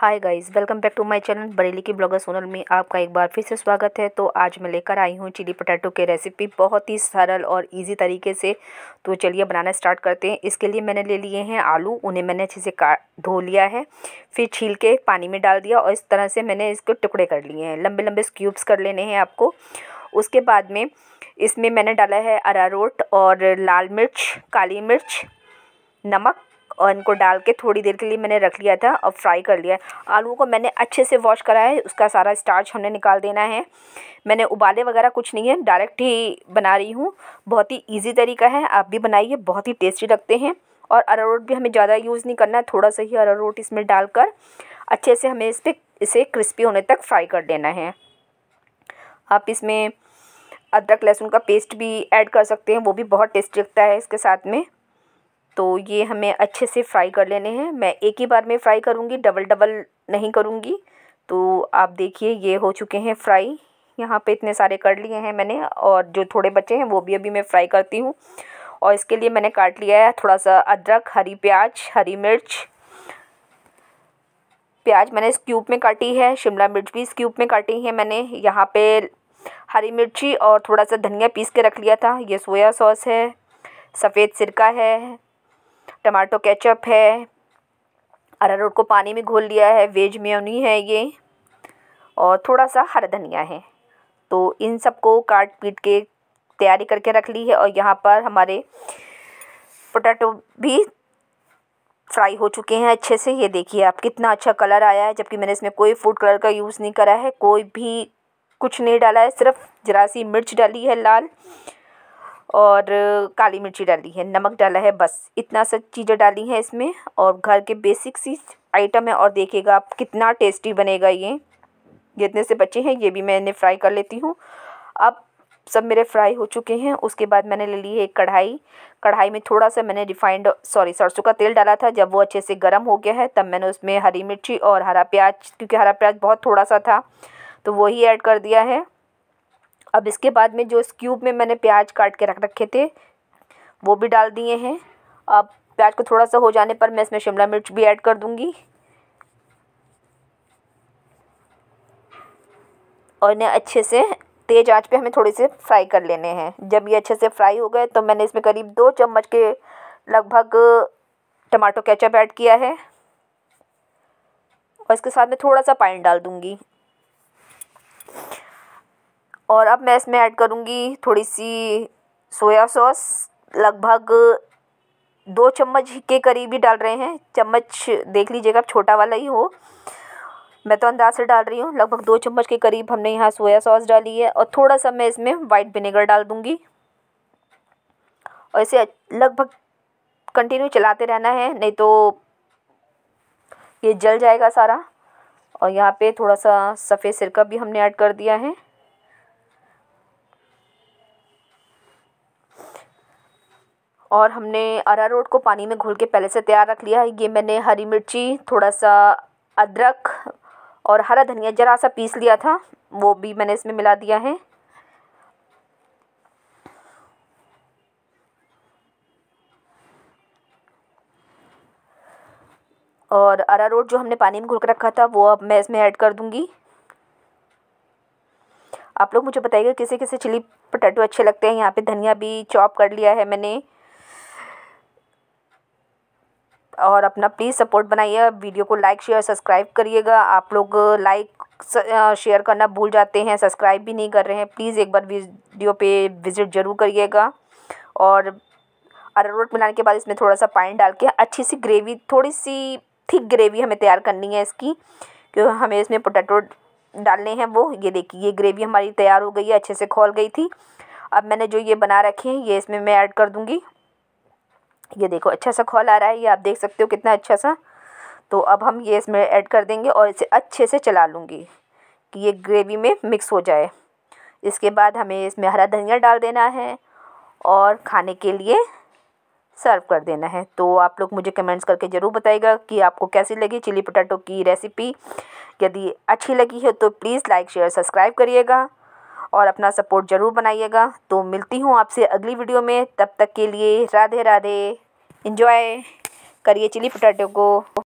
hi guys welcome back to my channel Bareilly की blogger Sonal में आपका एक बार फिर से स्वागत है तो आज मैं लेकर आई हूँ चिली पटेटो की रेसिपी बहुत ही सरल और इजी तरीके से तो चलिए बनाना स्टार्ट करते हैं इसके लिए मैंने ले लिए हैं आलू उन्हें मैंने अच्छे से काट धो लिया है फिर छील के पानी में डाल दिया और इस तरह से मैंने इसको टुकड़े कर लिए हैं लंबे लंबे क्यूब्स कर लेने हैं आपको उसके बाद में इसमें मैंने डाला है अरारोट और लाल मिर्च काली मिर्च नमक और इनको डाल के थोड़ी देर के लिए मैंने रख लिया था और फ्राई कर लिया आलू को मैंने अच्छे से वॉश करा है उसका सारा स्टार्च हमने निकाल देना है मैंने उबाले वगैरह कुछ नहीं है डायरेक्ट ही बना रही हूँ बहुत ही ईजी तरीका है आप भी बनाइए बहुत ही टेस्टी लगते हैं और अरारोट भी हमें ज़्यादा यूज़ नहीं करना है थोड़ा सा ही अरारोट इसमें डालकर अच्छे से हमें इस पर इसे क्रिस्पी होने तक फ्राई कर देना है आप इसमें अदरक लहसुन का पेस्ट भी ऐड कर सकते हैं वो भी बहुत टेस्टी लगता है इसके साथ में तो ये हमें अच्छे से फ़्राई कर लेने हैं मैं एक ही बार में फ़्राई करूँगी डबल डबल नहीं करूँगी तो आप देखिए ये हो चुके हैं फ़्राई यहाँ पे इतने सारे कर लिए हैं मैंने और जो थोड़े बचे हैं वो भी अभी मैं फ़्राई करती हूँ और इसके लिए मैंने काट लिया है थोड़ा सा अदरक हरी प्याज हरी मिर्च प्याज मैंने इस क्यूब में काटी है शिमला मिर्च भी इस क्यूब में काटी है मैंने यहाँ पे हरी मिर्ची और थोड़ा सा धनिया पीस के रख लिया था ये सोया सॉस है सफ़ेद सिरका है टमाटो केचप है अरारोट को पानी में घोल लिया है वेज मेयोनी है ये और थोड़ा सा हरा धनिया है तो इन सबको काट पीट के तैयारी करके रख ली है और यहाँ पर हमारे पोटैटो भी फ्राई हो चुके हैं अच्छे से ये देखिए आप कितना अच्छा कलर आया है जबकि मैंने इसमें कोई फूड कलर का यूज़ नहीं करा है कोई भी कुछ नहीं डाला है सिर्फ जरा सी मिर्च डाली है लाल और काली मिर्ची डाली है नमक डाला है बस इतना सा चीज़ें डाली हैं इसमें और घर के बेसिक सी आइटम है और देखिएगा आप कितना टेस्टी बनेगा ये जितने से बचे हैं ये भी मैंने फ्राई कर लेती हूँ अब सब मेरे फ्राई हो चुके हैं उसके बाद मैंने ले ली है एक कढ़ाई कढ़ाई में थोड़ा सा मैंने रिफाइंड सॉरी सरसों का तेल डाला था जब वो अच्छे से गर्म हो गया है तब मैंने उसमें हरी मिर्ची और हरा प्याज क्योंकि हरा प्याज बहुत थोड़ा सा था तो वही ऐड कर दिया है अब इसके बाद में जो इस क्यूब में मैंने प्याज काट के रख रखे थे वो भी डाल दिए हैं अब प्याज को थोड़ा सा हो जाने पर मैं इसमें शिमला मिर्च भी ऐड कर दूँगी और इन्हें अच्छे से तेज़ आंच पे हमें थोड़े से फ्राई कर लेने हैं जब ये अच्छे से फ्राई हो गए तो मैंने इसमें करीब दो चम्मच के लगभग टमाटो केचप ऐड किया है और इसके साथ में थोड़ा सा पानी डाल दूँगी और अब मैं इसमें ऐड करूँगी थोड़ी सी सोया सॉस लगभग दो चम्मच के करीब ही डाल रहे हैं चम्मच देख लीजिएगा छोटा वाला ही हो मैं तो अंदाज से डाल रही हूँ लगभग दो चम्मच के करीब हमने यहाँ सोया सॉस डाली है और थोड़ा सा मैं इसमें वाइट विनेगर डाल दूँगी और इसे लगभग कंटिन्यू चलाते रहना है नहीं तो ये जल जाएगा सारा और यहाँ पे थोड़ा सा सफ़ेद सिरका भी हमने ऐड कर दिया है और हमने अरारोट को पानी में घोल के पहले से तैयार रख लिया है ये मैंने हरी मिर्ची थोड़ा सा अदरक और हरा धनिया ज़रा सा पीस लिया था वो भी मैंने इसमें मिला दिया है और अरारोट जो हमने पानी में घोल कर रखा था वो अब मैं इसमें ऐड कर दूँगी आप लोग मुझे बताइएगा किसे किसे चिली पटेटो अच्छे लगते हैं यहाँ पे धनिया भी चॉप कर लिया है मैंने और अपना प्लीज़ सपोर्ट बनाइए वीडियो को लाइक शेयर सब्सक्राइब करिएगा आप लोग लाइक शेयर करना भूल जाते हैं सब्सक्राइब भी नहीं कर रहे हैं प्लीज़ एक बार वीडियो पे विज़िट ज़रूर करिएगा और अरारोट मिलाने के बाद इसमें थोड़ा सा पानी डाल के अच्छी सी ग्रेवी थोड़ी सी थिक ग्रेवी हमें तैयार करनी है इसकी क्योंकि हमें इसमें पोटैटो डालने हैं वो ये देखिए ये ग्रेवी हमारी तैयार हो गई है अच्छे से खोल गई थी अब मैंने जो ये बना रखे हैं ये इसमें मैं ऐड कर दूँगी ये देखो अच्छा सा खोल आ रहा है ये आप देख सकते हो कितना अच्छा सा तो अब हम ये इसमें ऐड कर देंगे और इसे अच्छे से चला लूँगी कि ये ग्रेवी में मिक्स हो जाए इसके बाद हमें इसमें हरा धनिया डाल देना है और खाने के लिए सर्व कर देना है तो आप लोग मुझे कमेंट्स करके ज़रूर बताइएगा कि आपको कैसी लगी चिली पोटैटो की रेसिपी यदि अच्छी लगी है तो प्लीज़ लाइक शेयर सब्सक्राइब करिएगा और अपना सपोर्ट ज़रूर बनाइएगा तो मिलती हूँ आपसे अगली वीडियो में तब तक के लिए राधे राधे इन्जॉय करिए चिली पटाटो को